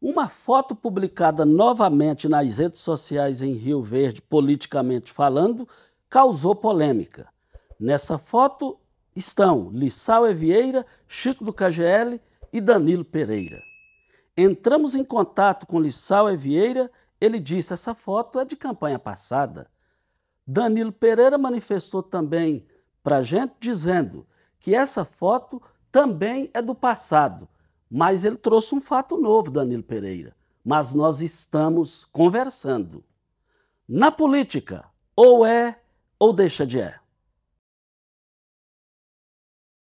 Uma foto publicada novamente nas redes sociais em Rio Verde, politicamente falando, causou polêmica. Nessa foto estão Lissau Evieira, Chico do KGL e Danilo Pereira. Entramos em contato com Lissau Evieira, ele disse: essa foto é de campanha passada. Danilo Pereira manifestou também para a gente, dizendo que essa foto também é do passado, mas ele trouxe um fato novo, Danilo Pereira. Mas nós estamos conversando. Na política, ou é ou deixa de é.